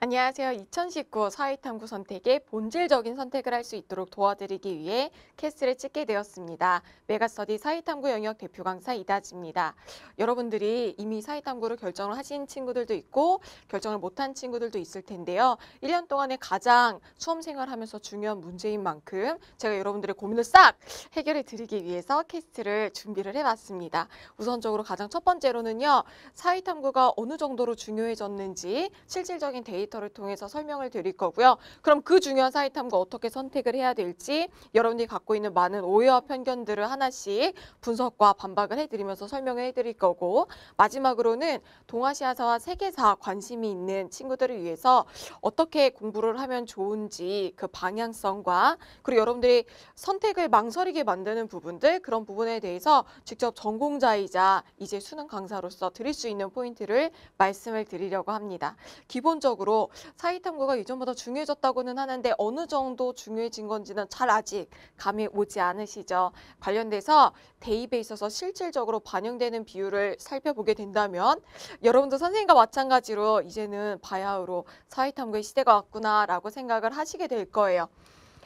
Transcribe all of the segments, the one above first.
안녕하세요. 2019 사회탐구 선택의 본질적인 선택을 할 수 있도록 도와드리기 위해 캐스트를 찍게 되었습니다. 메가스터디 사회탐구 영역 대표 강사 이다지입니다. 여러분들이 이미 사회탐구를 결정을 하신 친구들도 있고 결정을 못한 친구들도 있을 텐데요. 1년 동안에 가장 수험생활 하면서 중요한 문제인 만큼 제가 여러분들의 고민을 싹 해결해 드리기 위해서 캐스트를 준비를 해봤습니다. 우선적으로 가장 첫 번째로는요. 사회탐구가 어느 정도로 중요해졌는지 실질적인 데이터 데이터를 통해서 설명을 드릴 거고요. 그럼 그 중요한 사이탐과 트 어떻게 선택을 해야 될지 여러분이 갖고 있는 많은 오해와 편견들을 하나씩 분석과 반박을 해드리면서 설명을 해드릴 거고 마지막으로는 동아시아사와 세계사 관심이 있는 친구들을 위해서 어떻게 공부를 하면 좋은지 그 방향성과 그리고 여러분들이 선택을 망설이게 만드는 부분들 그런 부분에 대해서 직접 전공자이자 이제 수능 강사로서 드릴 수 있는 포인트를 말씀을 드리려고 합니다. 기본적으로 사이 탐구가 이전보다 중요해졌다고는 하는데 어느 정도 중요해진 건지는 잘 아직 감이 오지 않으시죠. 관련돼서 대입에 있어서 실질적으로 반영되는 비율을 살펴보게 된다면 여러분도 선생님과 마찬가지로 이제는 바야흐로 사이 탐구의 시대가 왔구나라고 생각을 하시게 될 거예요.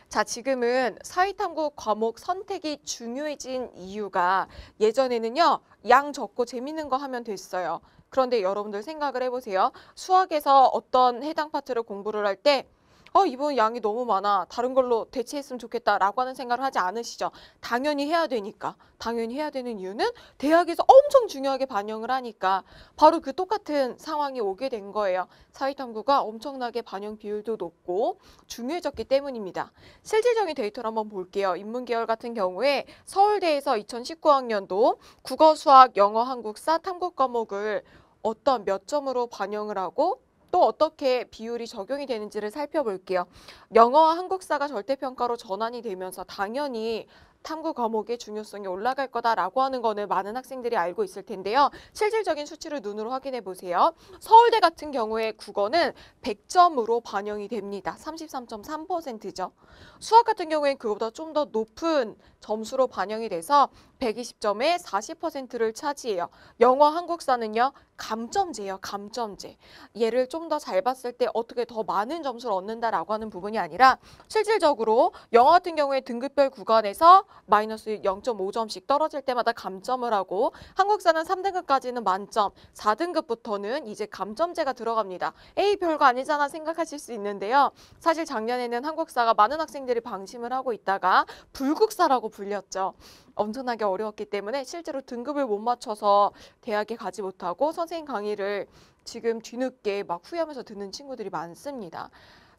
자, 지금은 사회탐구 과목 선택이 중요해진 이유가 예전에는요, 양 적고 재밌는 거 하면 됐어요. 그런데 여러분들 생각을 해보세요. 수학에서 어떤 해당 파트를 공부를 할 때 어, 이분 양이 너무 많아. 다른 걸로 대체했으면 좋겠다라고 하는 생각을 하지 않으시죠. 당연히 해야 되니까. 당연히 해야 되는 이유는 대학에서 엄청 중요하게 반영을 하니까 바로 그 똑같은 상황이 오게 된 거예요. 사회탐구가 엄청나게 반영 비율도 높고 중요해졌기 때문입니다. 실질적인 데이터를 한번 볼게요. 인문계열 같은 경우에 서울대에서 2019학년도 국어, 수학, 영어, 한국사, 탐구 과목을 어떤 몇 점으로 반영을 하고 또 어떻게 비율이 적용이 되는지를 살펴볼게요. 영어와 한국사가 절대평가로 전환이 되면서 당연히 탐구 과목의 중요성이 올라갈 거다라고 하는 거는 많은 학생들이 알고 있을 텐데요. 실질적인 수치를 눈으로 확인해 보세요. 서울대 같은 경우에 국어는 100점으로 반영이 됩니다. 33.3%죠. 수학 같은 경우엔 그보다 좀 더 높은 점수로 반영이 돼서 120점의 40%를 차지해요. 영어, 한국사는요. 감점제예요. 감점제. 얘를 좀 더 잘 봤을 때 어떻게 더 많은 점수를 얻는다라고 하는 부분이 아니라 실질적으로 영어 같은 경우에 등급별 구간에서 마이너스 0.5점씩 떨어질 때마다 감점을 하고 한국사는 3등급까지는 만점, 4등급부터는 이제 감점제가 들어갑니다. 에이 별거 아니잖아 생각하실 수 있는데요. 사실 작년에는 한국사가 많은 학생들이 방심을 하고 있다가 불국사라고 불렸죠. 엄청나게 어려웠기 때문에 실제로 등급을 못 맞춰서 대학에 가지 못하고 선생님 강의를 지금 뒤늦게 막 후회하면서 듣는 친구들이 많습니다.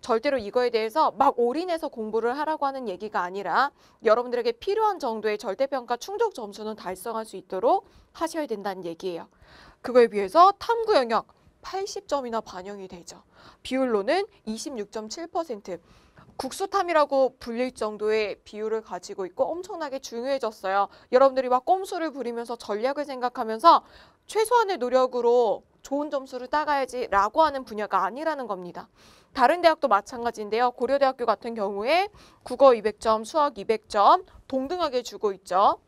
절대로 이거에 대해서 막 올인해서 공부를 하라고 하는 얘기가 아니라 여러분들에게 필요한 정도의 절대평가 충족 점수는 달성할 수 있도록 하셔야 된다는 얘기예요. 그거에 비해서 탐구 영역 80점이나 반영이 되죠. 비율로는 26.7%. 국수탐이라고 불릴 정도의 비율을 가지고 있고 엄청나게 중요해졌어요. 여러분들이 막 꼼수를 부리면서 전략을 생각하면서 최소한의 노력으로 좋은 점수를 따가야지 라고 하는 분야가 아니라는 겁니다. 다른 대학도 마찬가지인데요. 고려대학교 같은 경우에 국어 200점, 수학 200점 동등하게 주고 있죠.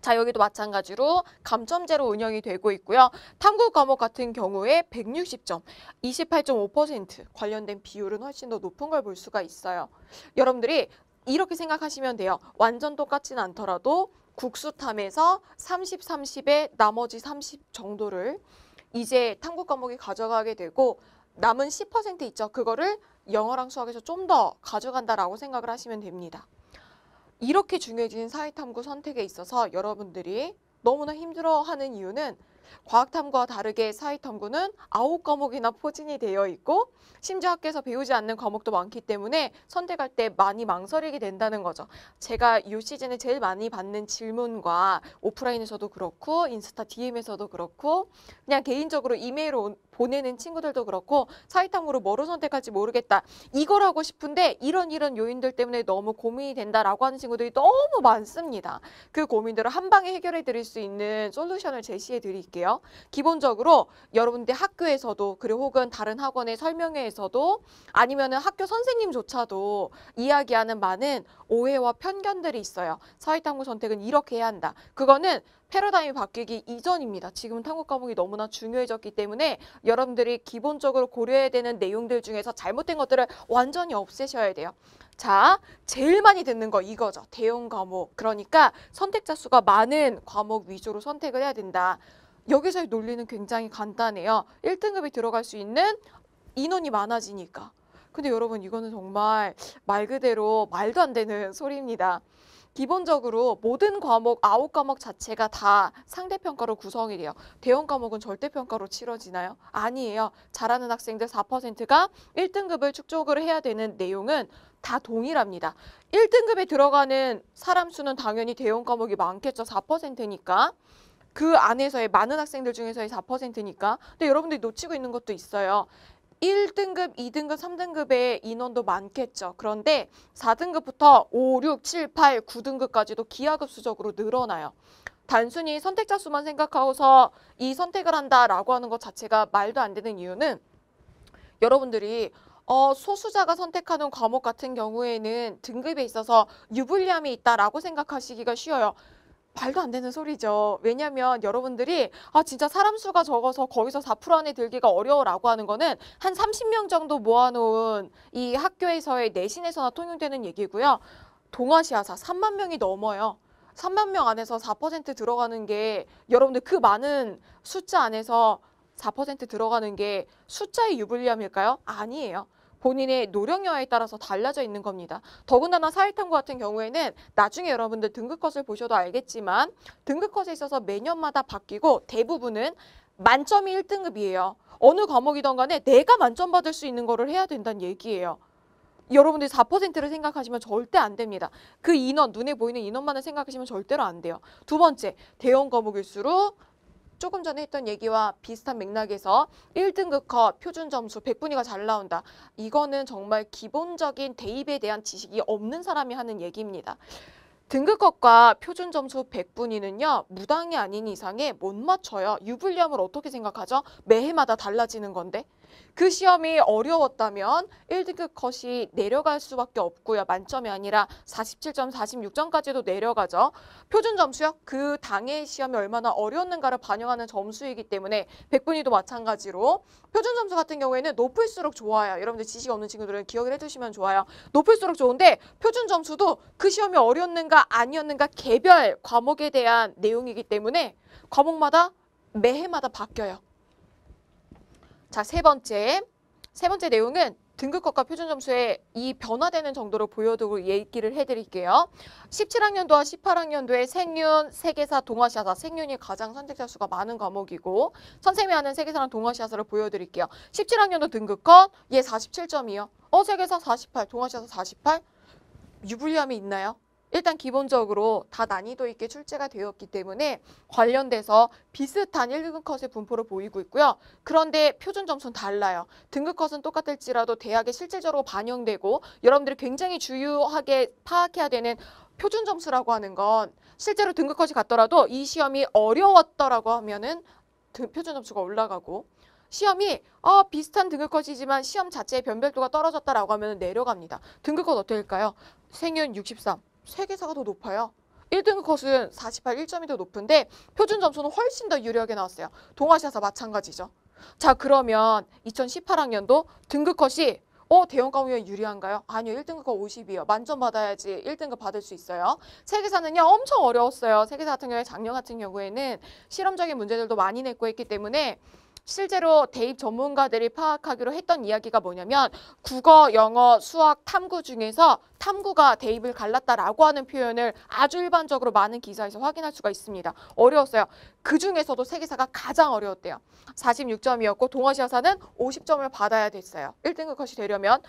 자 여기도 마찬가지로 감점제로 운영이 되고 있고요. 탐구 과목 같은 경우에 160점, 28.5% 관련된 비율은 훨씬 더 높은 걸 볼 수가 있어요. 여러분들이 이렇게 생각하시면 돼요. 완전 똑같진 않더라도 국수탐에서 30, 30에 나머지 30 정도를 이제 탐구 과목이 가져가게 되고 남은 10% 있죠. 그거를 영어랑 수학에서 좀 더 가져간다라고 생각을 하시면 됩니다. 이렇게 중요해진 사회탐구 선택에 있어서 여러분들이 너무나 힘들어하는 이유는 과학탐구와 다르게 사이탐구는 아홉 과목이나 포진이 되어 있고 심지어 학교에서 배우지 않는 과목도 많기 때문에 선택할 때 많이 망설이게 된다는 거죠. 제가 이 시즌에 제일 많이 받는 질문과 오프라인에서도 그렇고 인스타 DM에서도 그렇고 그냥 개인적으로 이메일로 보내는 친구들도 그렇고 사이탐구로 뭐로 선택할지 모르겠다. 이걸 하고 싶은데 이런 이런 요인들 때문에 너무 고민이 된다라고 하는 친구들이 너무 많습니다. 그 고민들을 한 방에 해결해 드릴 수 있는 솔루션을 제시해 드릴게요. 볼게요. 기본적으로 여러분들 학교에서도 그리고 혹은 다른 학원의 설명회에서도 아니면은 학교 선생님조차도 이야기하는 많은 오해와 편견들이 있어요. 사회탐구 선택은 이렇게 해야 한다. 그거는 패러다임이 바뀌기 이전입니다. 지금은 탐구 과목이 너무나 중요해졌기 때문에 여러분들이 기본적으로 고려해야 되는 내용들 중에서 잘못된 것들을 완전히 없애셔야 돼요. 자, 제일 많이 듣는 거 이거죠. 대형 과목. 그러니까 선택자 수가 많은 과목 위주로 선택을 해야 된다. 여기서의 논리는 굉장히 간단해요. 1등급이 들어갈 수 있는 인원이 많아지니까. 근데 여러분 이거는 정말 말 그대로 말도 안 되는 소리입니다. 기본적으로 모든 과목 아홉 과목 자체가 다 상대평가로 구성이 돼요. 대형 과목은 절대평가로 치러지나요? 아니에요. 잘하는 학생들 4%가 1등급을 축적을 해야 되는 내용은 다 동일합니다. 1등급에 들어가는 사람 수는 당연히 대형 과목이 많겠죠. 4%니까. 그 안에서의 많은 학생들 중에서의 4%니까 근데 여러분들이 놓치고 있는 것도 있어요. 1등급, 2등급, 3등급의 인원도 많겠죠. 그런데 4등급부터 5, 6, 7, 8, 9등급까지도 기하급수적으로 늘어나요. 단순히 선택자 수만 생각하고서 이 선택을 한다라고 하는 것 자체가 말도 안 되는 이유는 여러분들이 어, 소수자가 선택하는 과목 같은 경우에는 등급에 있어서 유불리함이 있다라고 생각하시기가 쉬워요. 말도 안 되는 소리죠. 왜냐하면 여러분들이 아 진짜 사람 수가 적어서 거기서 4% 안에 들기가 어려워라고 하는 거는 한 30명 정도 모아놓은 이 학교에서의 내신에서나 통용되는 얘기고요. 동아시아사 3만 명이 넘어요. 3만 명 안에서 4% 들어가는 게 여러분들 그 많은 숫자 안에서 4% 들어가는 게 숫자의 유불리함일까요? 아니에요. 본인의 노력 여하에 따라서 달라져 있는 겁니다. 더군다나 사회탐구 같은 경우에는 나중에 여러분들 등급컷을 보셔도 알겠지만 등급컷에 있어서 매년마다 바뀌고 대부분은 만점이 1등급이에요. 어느 과목이던 간에 내가 만점 받을 수 있는 거를 해야 된다는 얘기예요. 여러분들이 4%를 생각하시면 절대 안 됩니다. 그 인원, 눈에 보이는 인원만을 생각하시면 절대로 안 돼요. 두 번째, 대형 과목일수록 조금 전에 했던 얘기와 비슷한 맥락에서 1등급 컷 표준 점수 100분위가 잘 나온다. 이거는 정말 기본적인 대입에 대한 지식이 없는 사람이 하는 얘기입니다. 등급컷과 표준 점수 100분위는요. 무당이 아닌 이상에 못 맞춰요. 유불리을 어떻게 생각하죠? 매해마다 달라지는 건데. 그 시험이 어려웠다면 1등급 컷이 내려갈 수밖에 없고요. 만점이 아니라 47점, 46점까지도 내려가죠. 표준 점수요. 그당해 시험이 얼마나 어려웠는가를 반영하는 점수이기 때문에 백분위도 마찬가지로 표준 점수 같은 경우에는 높을수록 좋아요. 여러분들 지식 없는 친구들은 기억을 해두시면 좋아요. 높을수록 좋은데 표준 점수도 그 시험이 어려웠는가 아니었는가 개별 과목에 대한 내용이기 때문에 과목마다 매해마다 바뀌어요. 자, 세 번째. 세 번째 내용은 등급컷과 표준점수의 이 변화되는 정도로보여두고 얘기를 해드릴게요. 17학년도와 18학년도에 생윤, 세계사, 동아시아사, 생윤이 가장 선택자 수가 많은 과목이고 선생님이 하는 세계사랑 동아시아사를 보여드릴게요. 17학년도 등급컷 얘 47점이요. 어 세계사 48, 동아시아사 48? 유불리함이 있나요? 일단 기본적으로 다 난이도 있게 출제가 되었기 때문에 관련돼서 비슷한 1등급 컷의 분포를 보이고 있고요. 그런데 표준 점수는 달라요. 등급 컷은 똑같을지라도 대학에 실질적으로 반영되고 여러분들이 굉장히 주요하게 파악해야 되는 표준 점수라고 하는 건 실제로 등급 컷이 같더라도 이 시험이 어려웠더라고 하면은 표준 점수가 올라가고 시험이 어, 비슷한 등급컷이지만 시험 자체의 변별도가 떨어졌다라고 하면 내려갑니다. 등급컷 어떨까요? 생윤 63, 세계사가더 높아요. 1등 컷은 48, 1점이 더 높은데 표준 점수는 훨씬 더 유리하게 나왔어요. 동아시아사 마찬가지죠. 자 그러면 2018학년도 등급 컷이 어 대형 과목이 유리한가요? 아니요. 1등급 컷 50이요. 만점 받아야지 1등급 받을 수 있어요. 세계사는요. 엄청 어려웠어요. 세계사 같은 경우에 작년 같은 경우에는 실험적인 문제들도 많이 냈고 했기 때문에 실제로 대입 전문가들이 파악하기로 했던 이야기가 뭐냐면 국어, 영어, 수학, 탐구 중에서 탐구가 대입을 갈랐다라고 하는 표현을 아주 일반적으로 많은 기사에서 확인할 수가 있습니다. 어려웠어요. 그중에서도 세계사가 가장 어려웠대요. 46점이었고 동아시아사는 50점을 받아야 됐어요. 1등급 컷이 되려면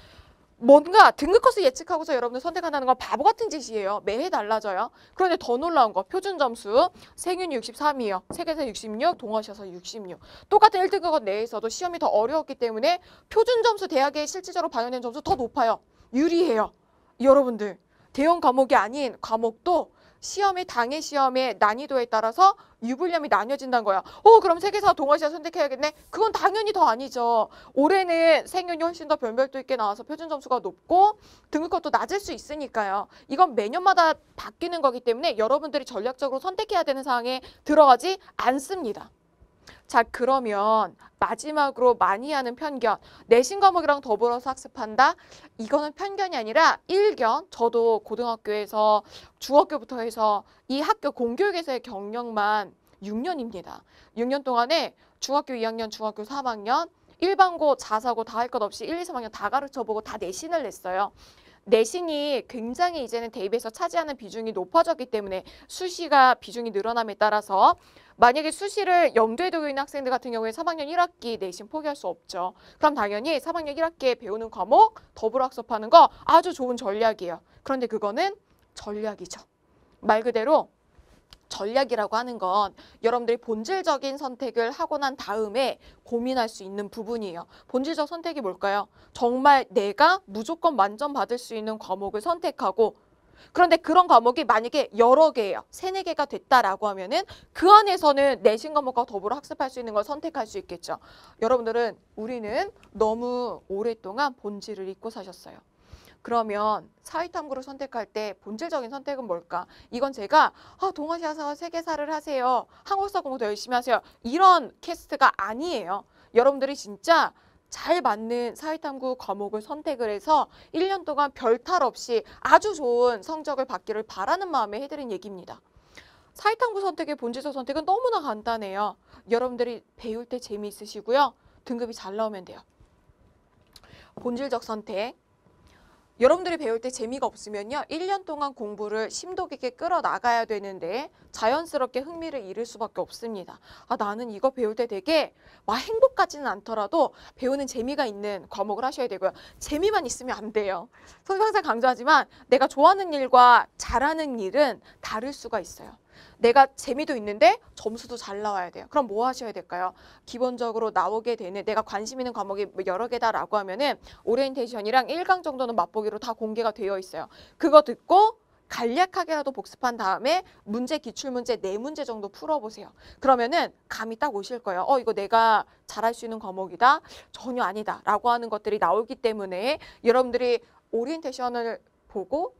뭔가 등급컷을 예측하고서 여러분들 선택한다는 건 바보 같은 짓이에요. 매해 달라져요. 그런데 더 놀라운 거 표준 점수 생윤 63이요. 세계사 66, 동아시아서 66. 똑같은 1등급 내에서도 시험이 더 어려웠기 때문에 표준 점수 대학에 실질적으로 반영된 점수 더 높아요. 유리해요. 여러분들 대형 과목이 아닌 과목도 시험이 당해 시험의 난이도에 따라서 유불념이 나뉘어진다는 거야. 어, 그럼 세계사 동아시아 선택해야겠네. 그건 당연히 더 아니죠. 올해는 생윤이 훨씬 더 변별도 있게 나와서 표준 점수가 높고 등급컷도 낮을 수 있으니까요. 이건 매년마다 바뀌는 거기 때문에 여러분들이 전략적으로 선택해야 되는 상황에 들어가지 않습니다. 자 그러면 마지막으로 많이 하는 편견 내신 과목이랑 더불어서 학습한다 이거는 편견이 아니라 일견 저도 고등학교에서 중학교부터 해서 이 학교 공교육에서의 경력만 6년입니다 6년 동안에 중학교 2학년 중학교 3학년 일반고 자사고 다 할 것 없이 1, 2, 3학년 다 가르쳐보고 다 내신을 냈어요 내신이 굉장히 이제는 대입에서 차지하는 비중이 높아졌기 때문에 수시가 비중이 늘어남에 따라서 만약에 수시를 염두에 두고 있는 학생들 같은 경우에 3학년 1학기 내신 포기할 수 없죠. 그럼 당연히 3학년 1학기에 배우는 과목 더불어 학습하는 거 아주 좋은 전략이에요. 그런데 그거는 전략이죠. 말 그대로 전략이라고 하는 건 여러분들이 본질적인 선택을 하고 난 다음에 고민할 수 있는 부분이에요. 본질적 선택이 뭘까요? 정말 내가 무조건 만점 받을 수 있는 과목을 선택하고 그런데 그런 과목이 만약에 여러 개예요. 세네 개가 됐다라고 하면은 그 안에서는 내신 과목과 더불어 학습할 수 있는 걸 선택할 수 있겠죠. 여러분들은 우리는 너무 오랫동안 본질을 잊고 사셨어요. 그러면 사회탐구를 선택할 때 본질적인 선택은 뭘까? 이건 제가 아, 동아시아사와 세계사를 하세요. 한국사 공부 더 열심히 하세요. 이런 캐스트가 아니에요. 여러분들이 진짜 잘 맞는 사회탐구 과목을 선택을 해서 1년 동안 별탈 없이 아주 좋은 성적을 받기를 바라는 마음에 해드린 얘기입니다. 사회탐구 선택의 본질적 선택은 너무나 간단해요. 여러분들이 배울 때 재미있으시고요. 등급이 잘 나오면 돼요. 본질적 선택, 여러분들이 배울 때 재미가 없으면요. 1년 동안 공부를 심도 깊게 끌어나가야 되는데 자연스럽게 흥미를 잃을 수밖에 없습니다. 아, 나는 이거 배울 때 되게 막 행복하지는 않더라도 배우는 재미가 있는 과목을 하셔야 되고요. 재미만 있으면 안 돼요. 선생님 항상 강조하지만 내가 좋아하는 일과 잘하는 일은 다를 수가 있어요. 내가 재미도 있는데 점수도 잘 나와야 돼요. 그럼 뭐 하셔야 될까요? 기본적으로 나오게 되는 내가 관심 있는 과목이 뭐 여러 개다라고 하면은 오리엔테이션이랑 1강 정도는 맛보기로 다 공개가 되어 있어요. 그거 듣고 간략하게라도 복습한 다음에 문제 기출문제 네문제 정도 풀어보세요. 그러면은 감이 딱 오실 거예요. 어 이거 내가 잘할 수 있는 과목이다? 전혀 아니다 라고 하는 것들이 나오기 때문에 여러분들이 오리엔테이션을 보고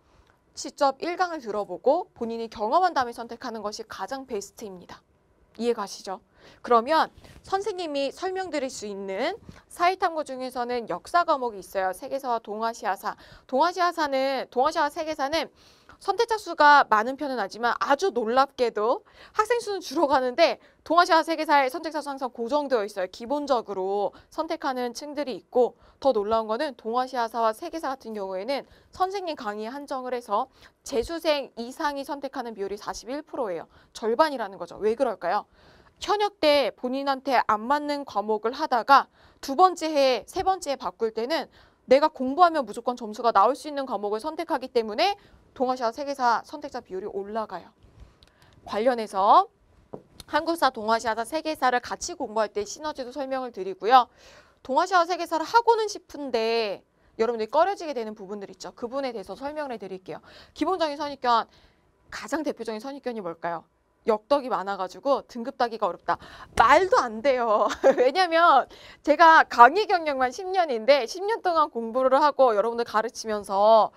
직접 1강을 들어보고 본인이 경험한 다음에 선택하는 것이 가장 베스트입니다. 이해가시죠? 그러면 선생님이 설명드릴 수 있는 사회탐구 중에서는 역사 과목이 있어요. 세계사와 동아시아사. 동아시아사는 동아시아 세계사는 선택자 수가 많은 편은 아니지만 아주 놀랍게도 학생 수는 줄어가는데 동아시아 세계사의 선택자 수 항상 고정되어 있어요. 기본적으로 선택하는 층들이 있고 더 놀라운 거는 동아시아사와 세계사 같은 경우에는 선생님 강의 한정을 해서 재수생 이상이 선택하는 비율이 41%예요. 절반이라는 거죠. 왜 그럴까요? 현역 때 본인한테 안 맞는 과목을 하다가 두 번째 해, 세 번째 해 바꿀 때는 내가 공부하면 무조건 점수가 나올 수 있는 과목을 선택하기 때문에 동아시아 세계사 선택자 비율이 올라가요. 관련해서 한국사, 동아시아사, 세계사를 같이 공부할 때 시너지도 설명을 드리고요. 동아시아 세계사를 하고는 싶은데 여러분들이 꺼려지게 되는 부분들 있죠. 그분에 대해서 설명을 해드릴게요. 기본적인 선입견, 가장 대표적인 선입견이 뭘까요? 역덕이 많아가지고 등급 따기가 어렵다. 말도 안 돼요. 왜냐면 제가 강의 경력만 10년인데 10년 동안 공부를 하고 여러분들 가르치면서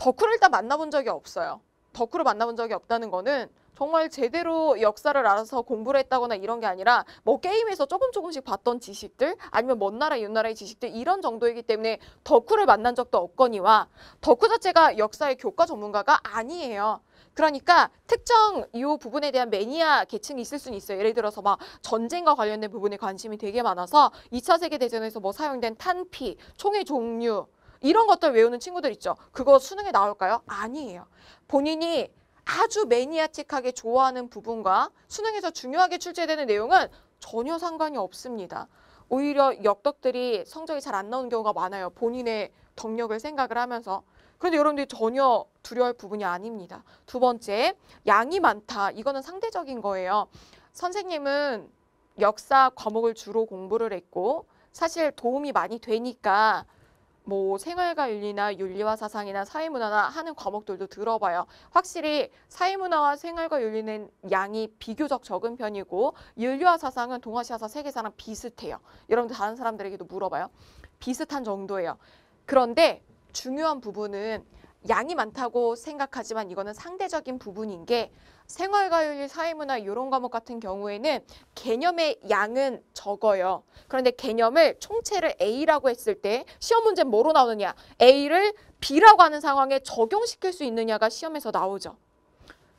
덕후를 다 만나본 적이 없어요. 덕후를 만나본 적이 없다는 거는 정말 제대로 역사를 알아서 공부를 했다거나 이런 게 아니라 뭐 게임에서 조금 조금씩 봤던 지식들 아니면 먼 나라 이웃 나라의 지식들 이런 정도이기 때문에 덕후를 만난 적도 없거니와 덕후 자체가 역사의 교과 전문가가 아니에요. 그러니까 특정 이 부분에 대한 매니아 계층이 있을 수는 있어요. 예를 들어서 막 전쟁과 관련된 부분에 관심이 되게 많아서 2차 세계대전에서 뭐 사용된 탄피, 총의 종류, 이런 것들 외우는 친구들 있죠. 그거 수능에 나올까요? 아니에요. 본인이 아주 매니아틱하게 좋아하는 부분과 수능에서 중요하게 출제되는 내용은 전혀 상관이 없습니다. 오히려 역덕들이 성적이 잘 안 나오는 경우가 많아요. 본인의 덕력을 생각을 하면서. 그런데 여러분들이 전혀 두려울 부분이 아닙니다. 두 번째, 양이 많다. 이거는 상대적인 거예요. 선생님은 역사 과목을 주로 공부를 했고 사실 도움이 많이 되니까 뭐 생활과 윤리나 윤리와 사상이나 사회문화나 하는 과목들도 들어봐요. 확실히 사회문화와 생활과 윤리는 양이 비교적 적은 편이고 윤리와 사상은 동아시아사 세계사랑 비슷해요. 여러분들 다른 사람들에게도 물어봐요. 비슷한 정도예요. 그런데 중요한 부분은 양이 많다고 생각하지만 이거는 상대적인 부분인 게생활과율 사회문화 이런 과목 같은 경우에는 개념의 양은 적어요. 그런데 개념을 총체를 A라고 했을 때 시험 문제는 뭐로 나오느냐? A를 B라고 하는 상황에 적용시킬 수 있느냐가 시험에서 나오죠.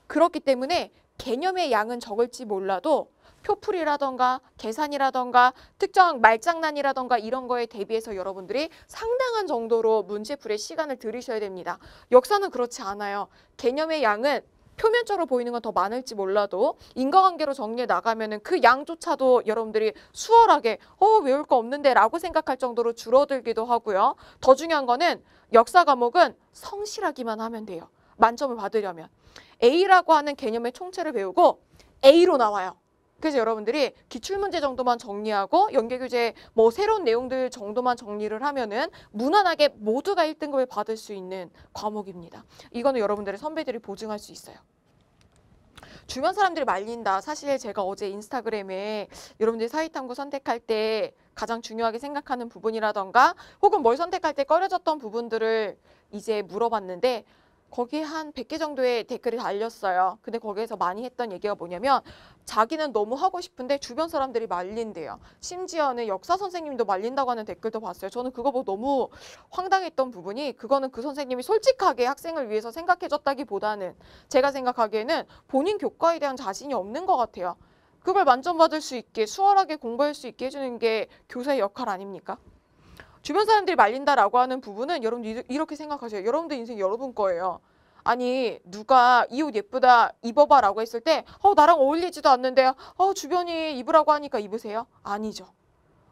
그렇기 때문에 개념의 양은 적을지 몰라도 표풀이라던가 계산이라던가 특정 말장난이라던가 이런 거에 대비해서 여러분들이 상당한 정도로 문제풀이에 시간을 들이셔야 됩니다. 역사는 그렇지 않아요. 개념의 양은 표면적으로 보이는 건 더 많을지 몰라도 인과관계로 정리해 나가면 그 양조차도 여러분들이 수월하게 어 외울 거 없는데 라고 생각할 정도로 줄어들기도 하고요. 더 중요한 거는 역사 과목은 성실하기만 하면 돼요. 만점을 받으려면 A라고 하는 개념의 총체를 배우고 A로 나와요. 그래서 여러분들이 기출문제 정도만 정리하고 연계교재 뭐 새로운 내용들 정도만 정리를 하면은 무난하게 모두가 1등급을 받을 수 있는 과목입니다. 이거는 여러분들의 선배들이 보증할 수 있어요. 주변 사람들이 말린다. 사실 제가 어제 인스타그램에 여러분들이 사회탐구 선택할 때 가장 중요하게 생각하는 부분이라던가 혹은 뭘 선택할 때 꺼려졌던 부분들을 이제 물어봤는데 거기에 한 100개 정도의 댓글이 달렸어요. 근데 거기에서 많이 했던 얘기가 뭐냐면 자기는 너무 하고 싶은데 주변 사람들이 말린대요. 심지어는 역사 선생님도 말린다고 하는 댓글도 봤어요. 저는 그거 보고 너무 황당했던 부분이 그거는 그 선생님이 솔직하게 학생을 위해서 생각해줬다기보다는 제가 생각하기에는 본인 교과에 대한 자신이 없는 것 같아요. 그걸 만점받을 수 있게 수월하게 공부할 수 있게 해주는 게 교사의 역할 아닙니까? 주변 사람들이 말린다라고 하는 부분은 여러분 들 이렇게 생각하세요. 여러분들 인생 여러분 거예요. 아니 누가 이 옷 예쁘다 입어봐라고 했을 때어 나랑 어울리지도 않는데 어 주변이 입으라고 하니까 입으세요? 아니죠.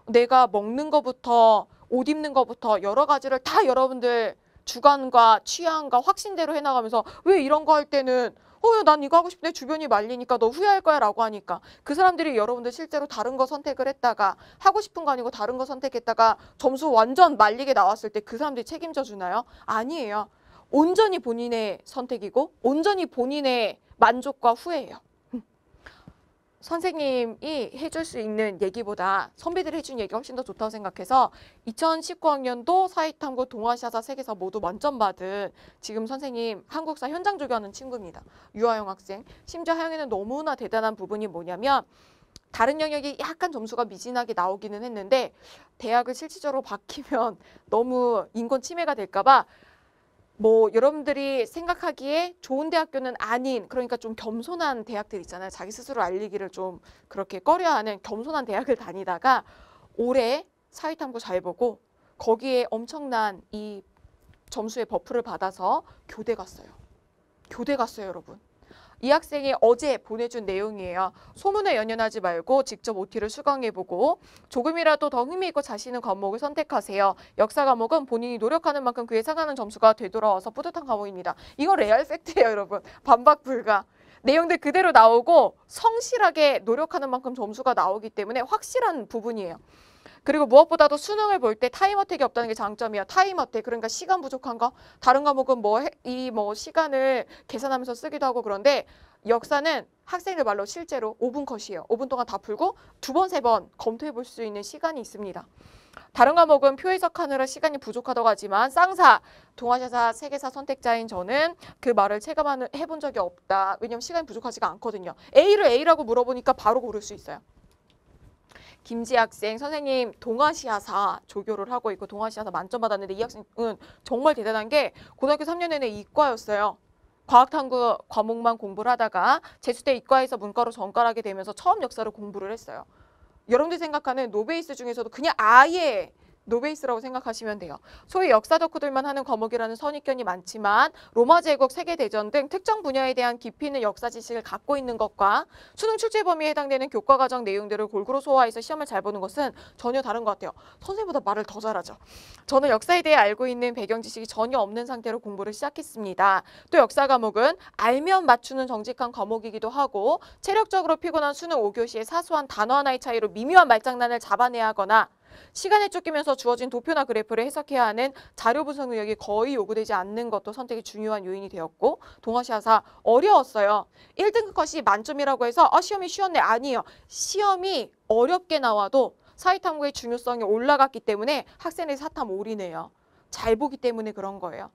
내가 먹는 거부터 옷 입는 거부터 여러 가지를 다 여러분들 주관과 취향과 확신대로 해나가면서 왜 이런 거 할 때는 어, 난 이거 하고 싶은데 주변이 말리니까 너 후회할 거야 라고 하니까 그 사람들이 여러분들 실제로 다른 거 선택을 했다가 하고 싶은 거 아니고 다른 거 선택했다가 점수 완전 말리게 나왔을 때 그 사람들이 책임져 주나요? 아니에요. 온전히 본인의 선택이고 온전히 본인의 만족과 후회예요. 선생님이 해줄 수 있는 얘기보다 선배들이 해준 얘기가 훨씬 더 좋다고 생각해서 2019학년도 사회탐구 동아시아사 세계사 모두 만점 받은 지금 선생님 한국사 현장 조교하는 친구입니다. 유아영 학생. 심지어 하영이는 너무나 대단한 부분이 뭐냐면 다른 영역이 약간 점수가 미진하게 나오기는 했는데 대학을 실질적으로 바뀌면 너무 인권 침해가 될까봐 뭐 여러분들이 생각하기에 좋은 대학교는 아닌 그러니까 좀 겸손한 대학들 있잖아요. 자기 스스로 알리기를 좀 그렇게 꺼려하는 겸손한 대학을 다니다가 올해 사회탐구 잘 보고 거기에 엄청난 이 점수의 버프를 받아서 교대 갔어요. 교대 갔어요, 여러분. 이 학생이 어제 보내준 내용이에요. 소문에 연연하지 말고 직접 OT를 수강해보고 조금이라도 더 흥미있고 자신 있는 과목을 선택하세요. 역사 과목은 본인이 노력하는 만큼 그에 상하는 점수가 되돌아와서 뿌듯한 과목입니다. 이거 레알 팩트예요 여러분. 반박 불가. 내용들 그대로 나오고 성실하게 노력하는 만큼 점수가 나오기 때문에 확실한 부분이에요. 그리고 무엇보다도 수능을 볼 때 타임 어택이 없다는 게 장점이야. 타임 어택 그러니까 시간 부족한 거. 다른 과목은 뭐 이뭐 뭐 시간을 계산하면서 쓰기도 하고 그런데 역사는 학생들 말로 실제로 5분 컷이에요. 5분 동안 다 풀고 두 번, 세 번 검토해 볼 수 있는 시간이 있습니다. 다른 과목은 표 해석하느라 시간이 부족하다고 하지만 쌍사, 동아시아사, 세계사 선택자인 저는 그 말을 체감해본 적이 없다. 왜냐면 시간이 부족하지가 않거든요. A를 A라고 물어보니까 바로 고를 수 있어요. 김지 학생 선생님 동아시아사 조교를 하고 있고 동아시아사 만점 받았는데 이 학생은 정말 대단한 게 고등학교 3년에내 이과였어요. 과학탐구 과목만 공부를 하다가 재수대 이과에서 문과로 전과하게 되면서 처음 역사를 공부를 했어요. 여러분들 생각하는 노베이스 중에서도 그냥 아예 노베이스라고 생각하시면 돼요. 소위 역사 덕후들만 하는 과목이라는 선입견이 많지만 로마 제국, 세계대전 등 특정 분야에 대한 깊이 있는 역사 지식을 갖고 있는 것과 수능 출제 범위에 해당되는 교과 과정 내용들을 골고루 소화해서 시험을 잘 보는 것은 전혀 다른 것 같아요. 선생보다 님 말을 더 잘하죠. 저는 역사에 대해 알고 있는 배경 지식이 전혀 없는 상태로 공부를 시작했습니다. 또 역사 과목은 알면 맞추는 정직한 과목이기도 하고 체력적으로 피곤한 수능 5교시의 사소한 단어 하나의 차이로 미묘한 말장난을 잡아내야 하거나 시간에 쫓기면서 주어진 도표나 그래프를 해석해야 하는 자료 분석 능력이 거의 요구되지 않는 것도 선택의 중요한 요인이 되었고 동아시아사 어려웠어요. 1등급 컷이 만점이라고 해서 아 시험이 쉬웠네 아니에요. 시험이 어렵게 나와도 사회탐구의 중요성이 올라갔기 때문에 학생의 사탐 올이네요. 잘 보기 때문에 그런 거예요.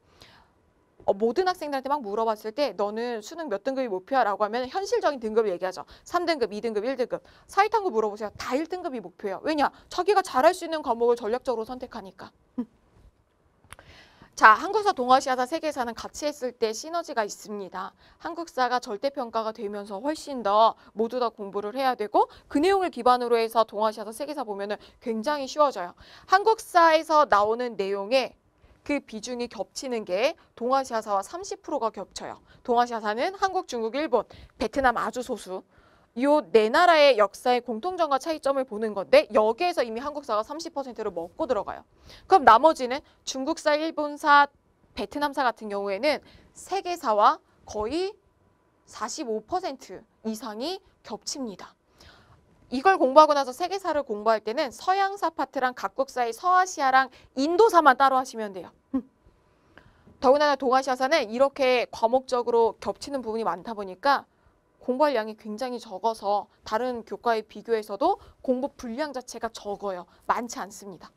어, 모든 학생들한테 막 물어봤을 때 너는 수능 몇 등급이 목표야? 라고 하면 현실적인 등급을 얘기하죠. 3등급, 2등급, 1등급. 사회탐구 물어보세요. 다 1등급이 목표예요. 왜냐? 자기가 잘할 수 있는 과목을 전략적으로 선택하니까. 자, 한국사, 동아시아사, 세계사는 같이 했을 때 시너지가 있습니다. 한국사가 절대평가가 되면서 훨씬 더 모두 다 공부를 해야 되고 그 내용을 기반으로 해서 동아시아사, 세계사 보면 은 굉장히 쉬워져요. 한국사에서 나오는 내용에 그 비중이 겹치는 게 동아시아사와 30%가 겹쳐요. 동아시아사는 한국, 중국, 일본, 베트남 아주 소수. 이 네 나라의 역사의 공통점과 차이점을 보는 건데 여기에서 이미 한국사가 3 0로 먹고 들어가요. 그럼 나머지는 중국사, 일본사, 베트남사 같은 경우에는 세계사와 거의 45% 이상이 겹칩니다. 이걸 공부하고 나서 세계사를 공부할 때는 서양사 파트랑 각국사의 서아시아랑 인도사만 따로 하시면 돼요. 더군다나 동아시아사는 이렇게 과목적으로 겹치는 부분이 많다 보니까 공부할 양이 굉장히 적어서 다른 교과에 비교해서도 공부 분량 자체가 적어요. 많지 않습니다.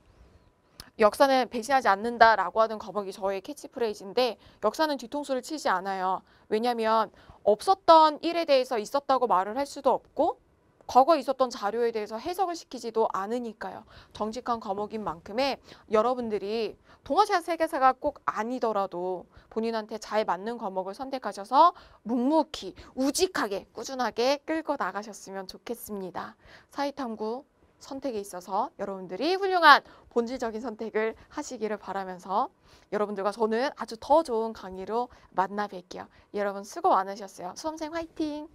역사는 배신하지 않는다라고 하는 과목이 저의 캐치프레이즈인데 역사는 뒤통수를 치지 않아요. 왜냐하면 없었던 일에 대해서 있었다고 말을 할 수도 없고 과거에 있었던 자료에 대해서 해석을 시키지도 않으니까요. 정직한 과목인 만큼에 여러분들이 동아시아 세계사가 꼭 아니더라도 본인한테 잘 맞는 과목을 선택하셔서 묵묵히 우직하게 꾸준하게 끌고 나가셨으면 좋겠습니다. 사이탐구 선택에 있어서 여러분들이 훌륭한 본질적인 선택을 하시기를 바라면서 여러분들과 저는 아주 더 좋은 강의로 만나 뵐게요. 여러분 수고 많으셨어요. 수험생 화이팅!